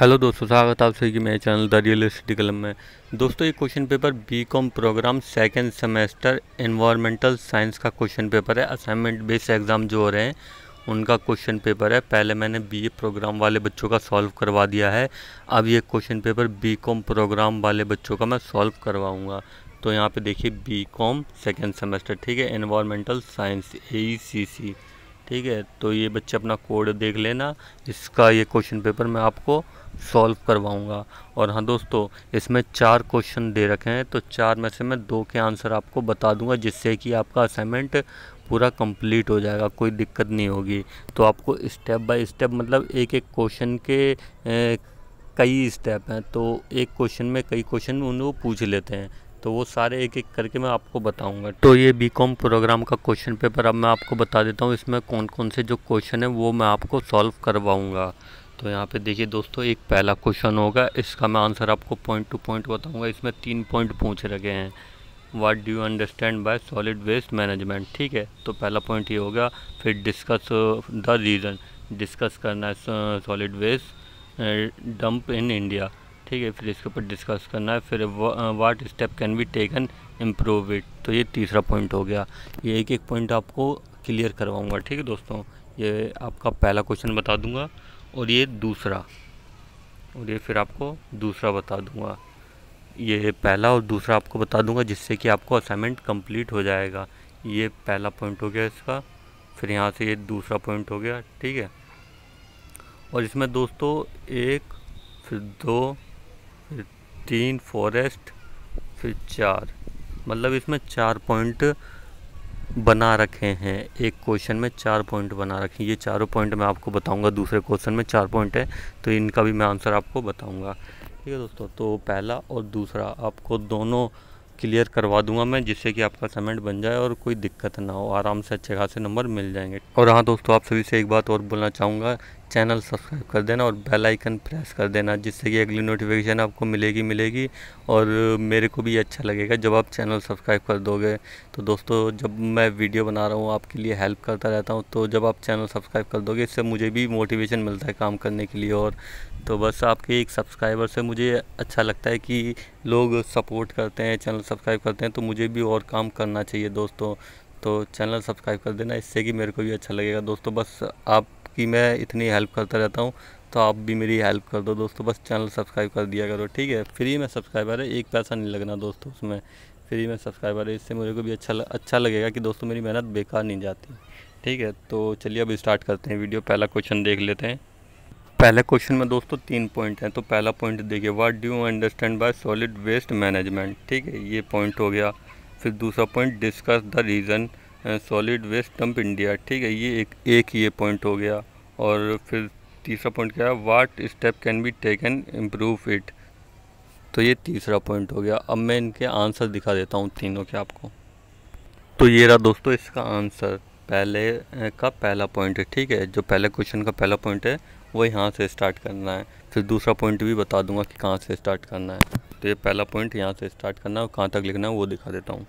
hello दोस्तों स्वागत आप सभी की मेरे चैनल द रियल स्टडी कलम में दोस्तों ये question paper B Com program second semester environmental science का क्वेश्चन पेपर है असाइनमेंट बेस्ड एग्ज़ाम जो हो रहे हैं उनका क्वेश्चन पेपर है पहले मैंने बीए प्रोग्राम वाले बच्चों का सॉल्व करवा दिया है अब ये क्वेश्चन पेपर बी प्रोग्राम वाले बच्चों का मैं सॉल्व करवाऊँगा तो यहाँ पर देखिए बी कॉम सेकेंड सेमेस्टर ठीक है इन्वायरमेंटल साइंस ए ठीक है तो ये बच्चे अपना कोड देख लेना इसका ये क्वेश्चन पेपर मैं आपको सॉल्व करवाऊँगा और हाँ दोस्तों इसमें चार क्वेश्चन दे रखे हैं तो चार में से मैं दो के आंसर आपको बता दूंगा जिससे कि आपका असाइनमेंट पूरा कंप्लीट हो जाएगा कोई दिक्कत नहीं होगी तो आपको स्टेप बाय स्टेप मतलब एक एक क्वेश्चन के ए, कई स्टेप हैं तो एक क्वेश्चन में कई क्वेश्चन उन पूछ लेते हैं तो वो सारे एक एक करके मैं आपको बताऊंगा तो ये बी कॉम प्रोग्राम का क्वेश्चन पेपर अब मैं आपको बता देता हूँ इसमें कौन कौन से जो क्वेश्चन है वो मैं आपको सॉल्व करवाऊँगा तो यहाँ पे देखिए दोस्तों एक पहला क्वेश्चन होगा इसका मैं आंसर आपको पॉइंट टू पॉइंट बताऊंगा इसमें तीन पॉइंट पूछ रखे हैं what do you understand by solid waste management ठीक है तो पहला पॉइंट ये होगा फिर डिस्कस द रीज़न डिस्कस करना है solid waste dump in India ठीक है फिर इसके ऊपर डिस्कस करना है फिर what step can be taken improve it तो ये तीसरा पॉइंट हो गया ये एक एक पॉइंट आपको क्लियर करवाऊंगा ठीक है दोस्तों ये आपका पहला क्वेश्चन बता दूंगा और ये दूसरा और ये फिर आपको दूसरा बता दूंगा ये पहला और दूसरा आपको बता दूंगा जिससे कि आपको असाइनमेंट कंप्लीट हो जाएगा ये पहला पॉइंट हो गया इसका फिर यहाँ से ये दूसरा पॉइंट हो गया ठीक है और इसमें दोस्तों एक फिर दो फिर तीन फॉरेस्ट फिर चार मतलब इसमें चार पॉइंट बना रखे हैं एक क्वेश्चन में चार पॉइंट बना रखे हैं ये चारों पॉइंट मैं आपको बताऊंगा दूसरे क्वेश्चन में चार पॉइंट है तो इनका भी मैं आंसर आपको बताऊंगा ठीक है दोस्तों तो पहला और दूसरा आपको दोनों क्लियर करवा दूंगा मैं जिससे कि आपका समेंट बन जाए और कोई दिक्कत ना हो आराम से अच्छे खासे नंबर मिल जाएंगे और हाँ दोस्तों आप सभी से एक बात और बोलना चाहूँगा चैनल सब्सक्राइब कर देना और बेल आइकन प्रेस कर देना जिससे कि अगली नोटिफिकेशन आपको मिलेगी मिलेगी और मेरे को भी अच्छा लगेगा जब आप चैनल सब्सक्राइब कर दोगे तो दोस्तों जब मैं वीडियो बना रहा हूँ आपके लिए हेल्प करता रहता हूँ तो जब आप चैनल सब्सक्राइब कर दोगे इससे मुझे भी मोटिवेशन मिलता है काम करने के लिए और तो बस आपके एक सब्सक्राइबर से मुझे अच्छा लगता है कि लोग सपोर्ट करते हैं चैनल सब्सक्राइब करते हैं तो मुझे भी और काम करना चाहिए दोस्तों तो चैनल सब्सक्राइब कर देना इससे कि मेरे को भी अच्छा लगेगा दोस्तों बस आप आपकी मैं इतनी हेल्प करता रहता हूँ तो आप भी मेरी हेल्प कर दो दोस्तों बस चैनल सब्सक्राइब कर दिया करो ठीक है फ्री में सब्सक्राइबर है एक पैसा नहीं लगना दोस्तों उसमें फ्री में सब्सक्राइबर है इससे मुझे को भी अच्छा अच्छा लगेगा कि दोस्तों मेरी मेहनत बेकार नहीं जाती ठीक है तो चलिए अब स्टार्ट करते हैं वीडियो पहला क्वेश्चन देख लेते हैं पहले क्वेश्चन में दोस्तों तीन पॉइंट हैं तो पहला पॉइंट देखिए what do you understand by solid waste management ठीक है ये पॉइंट हो गया फिर दूसरा point discuss the reason solid waste dump India ठीक है ये एक एक ये पॉइंट हो गया और फिर तीसरा पॉइंट क्या है what step can be taken improve it तो ये तीसरा पॉइंट हो गया अब मैं इनके आंसर दिखा देता हूँ तीनों के आपको तो ये रहा दोस्तों इसका आंसर पहले का पहला पॉइंट है ठीक है जो पहले क्वेश्चन का पहला पॉइंट है वो यहाँ से स्टार्ट करना है फिर दूसरा पॉइंट भी बता दूंगा कि कहाँ से स्टार्ट करना है तो ये पहला पॉइंट यहाँ से स्टार्ट करना है और कहाँ तक लिखना है वो दिखा देता हूँ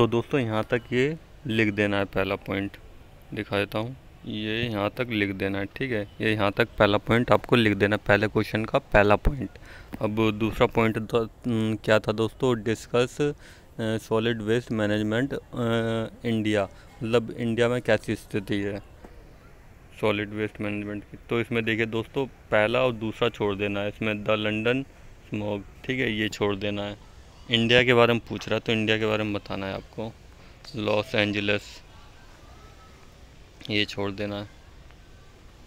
तो दोस्तों यहाँ तक ये लिख देना है पहला पॉइंट दिखा देता हूँ ये यहाँ तक लिख देना है ठीक है ये यहाँ तक पहला पॉइंट आपको लिख देना है पहले क्वेश्चन का पहला पॉइंट अब दूसरा पॉइंट हम्म, क्या था दोस्तों discuss solid waste management India मतलब इंडिया में कैसी स्थिति है सॉलिड वेस्ट मैनेजमेंट की तो इसमें देखिए दोस्तों पहला और दूसरा छोड़ देना है इसमें द लंडन स्मोग ठीक है ये छोड़ देना है इंडिया के बारे में पूछ रहा है तो इंडिया के बारे में बताना है आपको लॉस एंजलस ये छोड़ देना है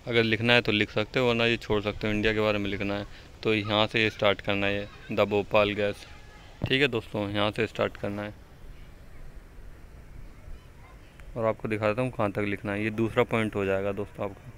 अगर लिखना है तो लिख सकते हो वरना ये छोड़ सकते हो इंडिया के बारे में लिखना है तो यहाँ से स्टार्ट करना है द भोपाल गैस ठीक है दोस्तों यहाँ से स्टार्ट करना है और आपको दिखाता हूँ कहाँ तक लिखना है ये दूसरा पॉइंट हो जाएगा दोस्तों आपका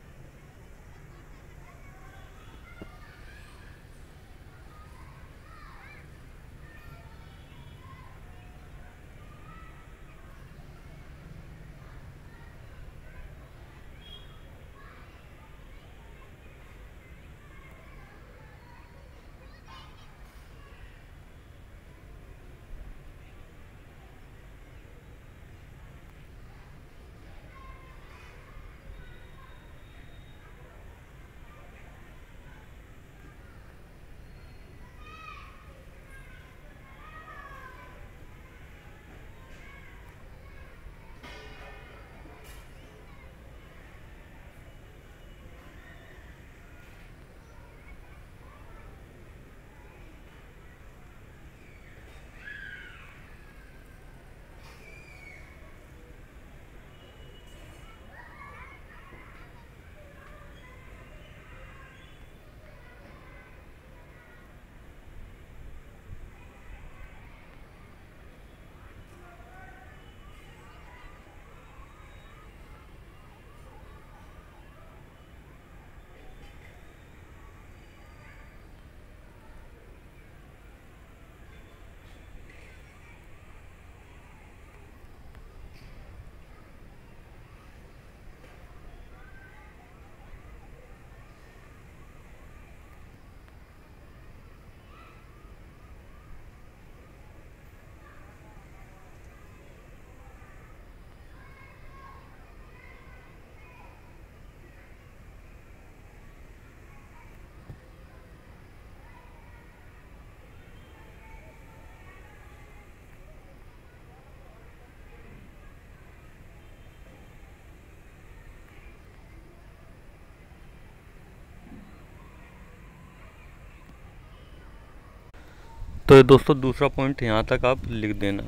तो दोस्तों दूसरा पॉइंट यहाँ तक आप लिख देना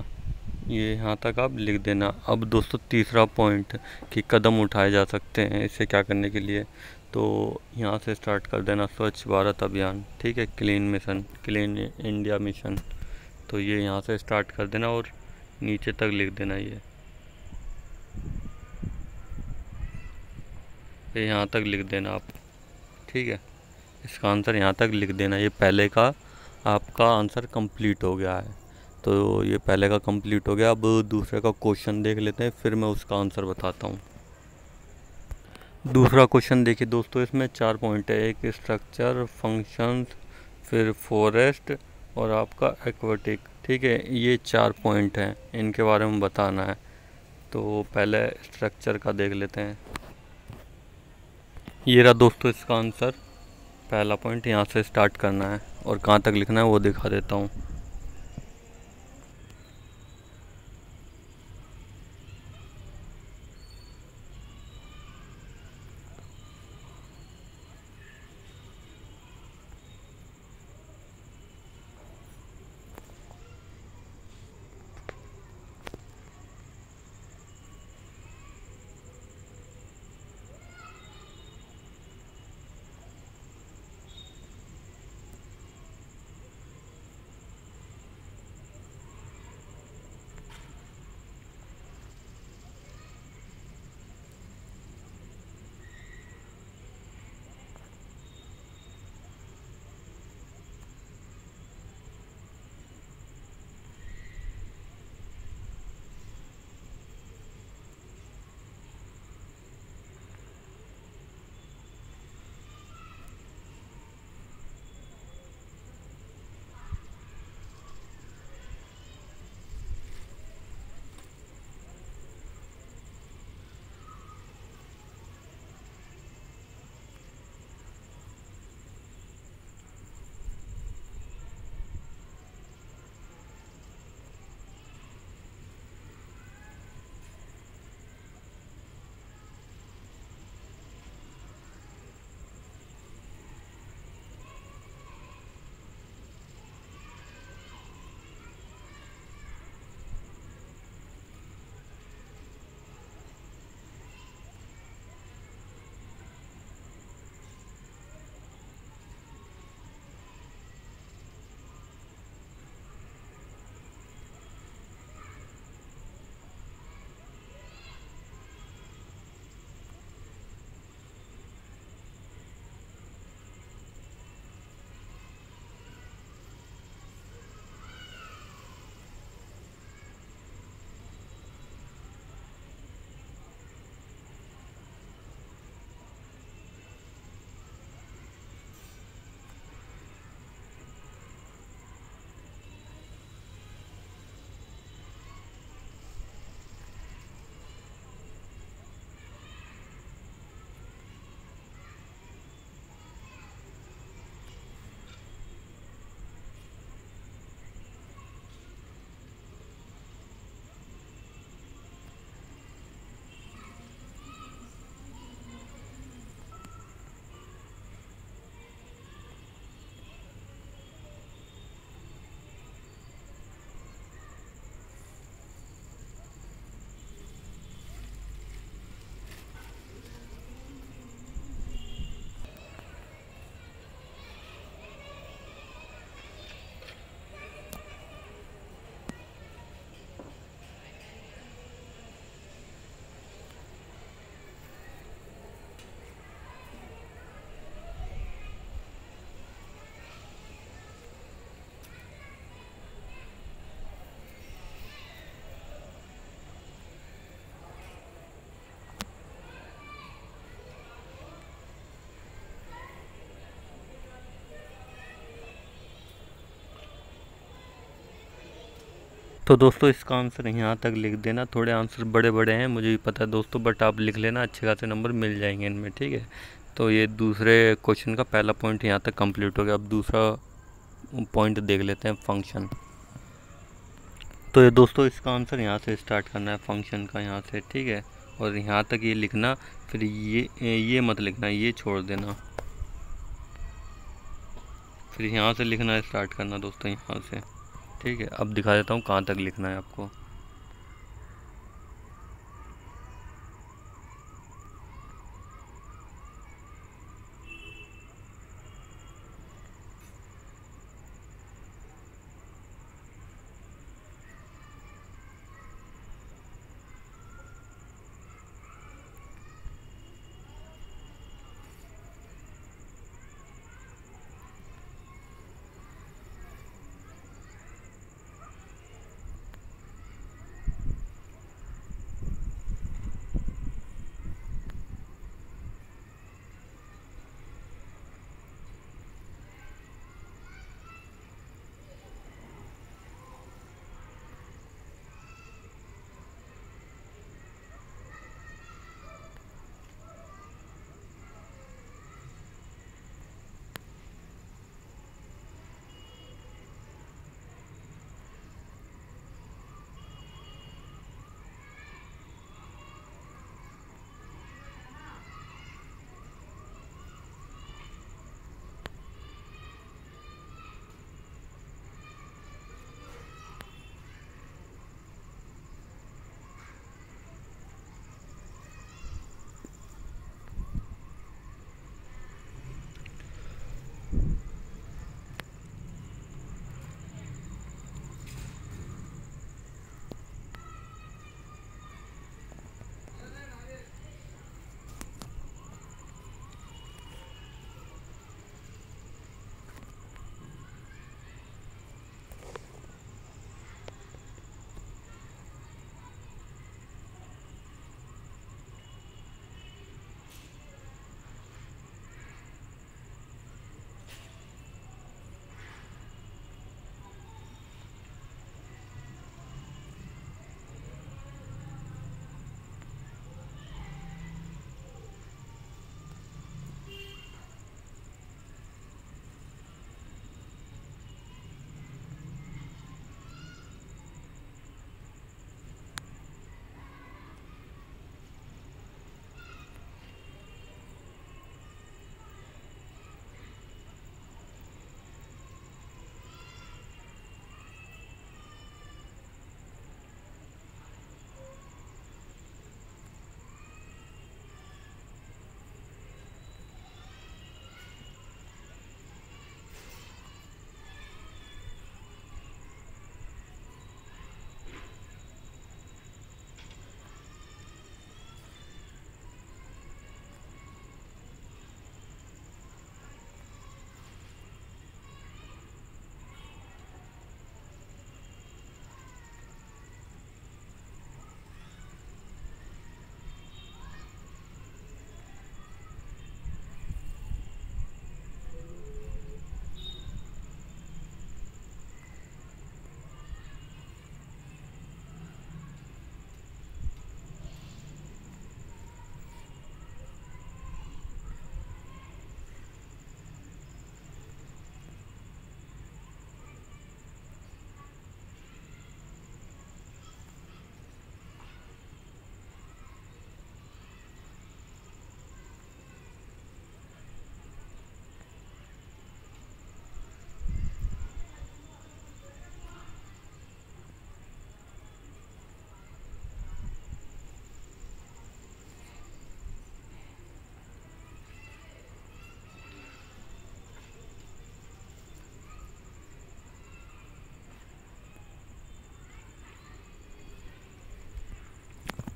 ये यहाँ तक आप लिख देना अब दोस्तों तीसरा पॉइंट कि कदम उठाए जा सकते हैं इसे क्या करने के लिए तो यहाँ से स्टार्ट कर देना स्वच्छ भारत अभियान ठीक है clean mission clean India mission तो ये यहाँ से स्टार्ट कर देना और नीचे तक लिख देना ये ये यहाँ तक लिख देना आप ठीक है इसका आंसर यहाँ तक लिख देना ये पहले का आपका आंसर कंप्लीट हो गया है तो ये पहले का कंप्लीट हो गया अब दूसरे का क्वेश्चन देख लेते हैं फिर मैं उसका आंसर बताता हूँ दूसरा क्वेश्चन देखिए दोस्तों इसमें चार पॉइंट है एक स्ट्रक्चर फंक्शंस फिर फॉरेस्ट और आपका एक्वाटिक ठीक है ये चार पॉइंट हैं इनके बारे में बताना है तो पहले स्ट्रक्चर का देख लेते हैं ये रहा दोस्तों इसका आंसर पहला पॉइंट यहाँ से स्टार्ट करना है और कहाँ तक लिखना है वो दिखा देता हूँ तो दोस्तों इसका आंसर यहाँ तक लिख देना थोड़े आंसर बड़े बड़े हैं मुझे भी पता है दोस्तों बट आप लिख लेना अच्छे खासे नंबर मिल जाएंगे इनमें ठीक है तो ये दूसरे क्वेश्चन का पहला पॉइंट यहाँ तक कंप्लीट हो गया अब दूसरा पॉइंट देख लेते हैं फंक्शन तो ये दोस्तों इसका आंसर यहाँ से स्टार्ट करना है फंक्शन का यहाँ से ठीक है और यहाँ तक ये लिखना फिर ये ये मत लिखना ये छोड़ देना फिर यहाँ से लिखना स्टार्ट करना दोस्तों यहाँ से ठीक है अब दिखा देता हूँ कहाँ तक लिखना है आपको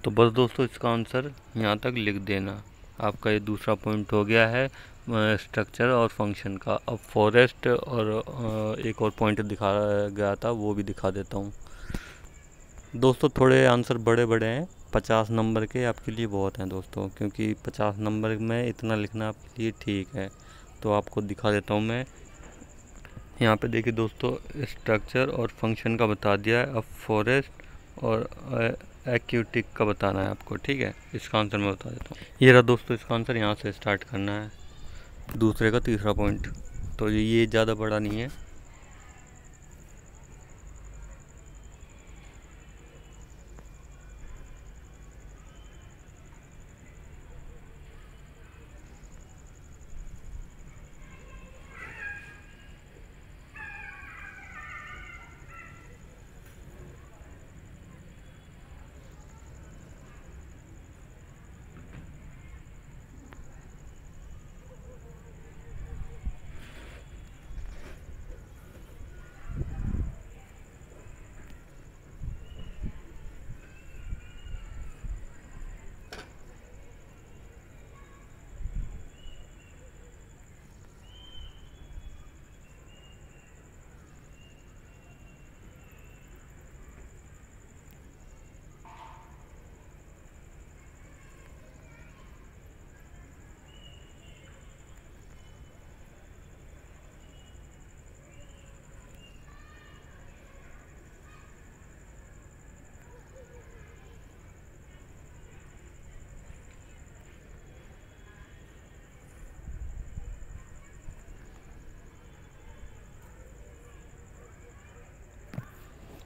तो बस दोस्तों इसका आंसर यहाँ तक लिख देना आपका ये दूसरा पॉइंट हो गया है स्ट्रक्चर और फंक्शन का अब फॉरेस्ट और एक और पॉइंट दिखा गया था वो भी दिखा देता हूँ दोस्तों थोड़े आंसर बड़े बड़े हैं पचास नंबर के आपके लिए बहुत हैं दोस्तों क्योंकि पचास नंबर में इतना लिखना आपके लिए ठीक है तो आपको दिखा देता हूँ मैं यहाँ पे देखिए दोस्तों स्ट्रक्चर और फंक्शन का बता दिया है अब फॉरेस्ट और एक्यूटिक का बताना है आपको ठीक है इसका आंसर मैं बता देता हूँ ये रहा दोस्तों इसका आंसर यहाँ से स्टार्ट करना है दूसरे का तीसरा पॉइंट तो ये ज़्यादा बड़ा नहीं है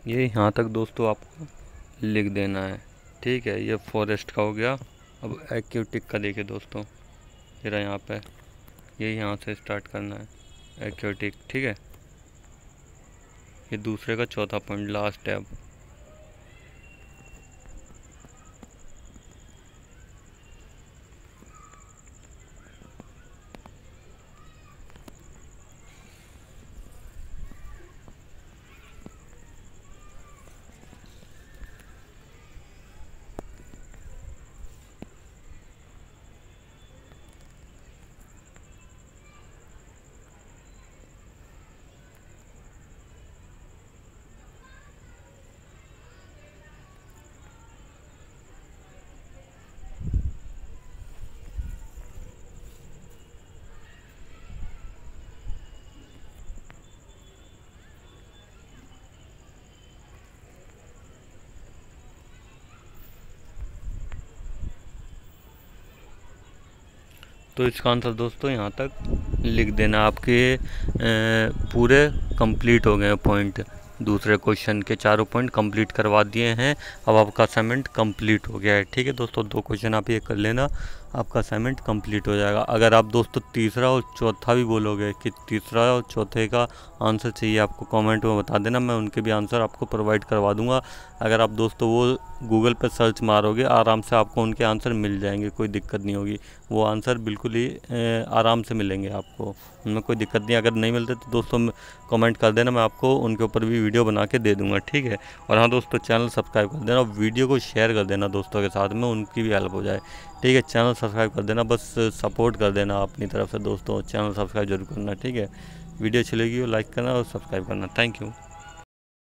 ये यहाँ तक दोस्तों आपको लिख देना है ठीक है ये फॉरेस्ट का हो गया अब एक्यूटिक का देखिए दोस्तों मेरा यहाँ पे ये यहाँ से स्टार्ट करना है एक्यूटिक ठीक है ये दूसरे का चौथा पॉइंट लास्ट है अब तो इसका आंसर दोस्तों यहाँ तक लिख देना आपके पूरे कंप्लीट हो गए पॉइंट दूसरे क्वेश्चन के चारों पॉइंट कंप्लीट करवा दिए हैं अब आपका असाइनमेंट कंप्लीट हो गया है ठीक है दोस्तों दो क्वेश्चन आप ये कर लेना आपका असाइनमेंट कंप्लीट हो जाएगा अगर आप दोस्तों तीसरा और चौथा भी बोलोगे कि तीसरा और चौथे का आंसर चाहिए आपको कमेंट में बता देना मैं उनके भी आंसर आपको प्रोवाइड करवा दूंगा अगर आप दोस्तों वो गूगल पर सर्च मारोगे आराम से आपको उनके आंसर मिल जाएंगे कोई दिक्कत नहीं होगी वो आंसर बिल्कुल ही आराम से मिलेंगे आपको उनमें कोई दिक्कत नहीं अगर नहीं मिलते तो दोस्तों कमेंट कर देना मैं आपको उनके ऊपर भी वीडियो बना के दे दूँगा ठीक है और हाँ दोस्तों चैनल सब्सक्राइब कर देना और वीडियो को शेयर कर देना दोस्तों के साथ में उनकी भी हेल्प हो जाए ठीक है चैनल सब्सक्राइब कर देना बस सपोर्ट कर देना अपनी तरफ से दोस्तों चैनल सब्सक्राइब जरूर करना ठीक है वीडियो अच्छी लगी हो लाइक करना और सब्सक्राइब करना थैंक यू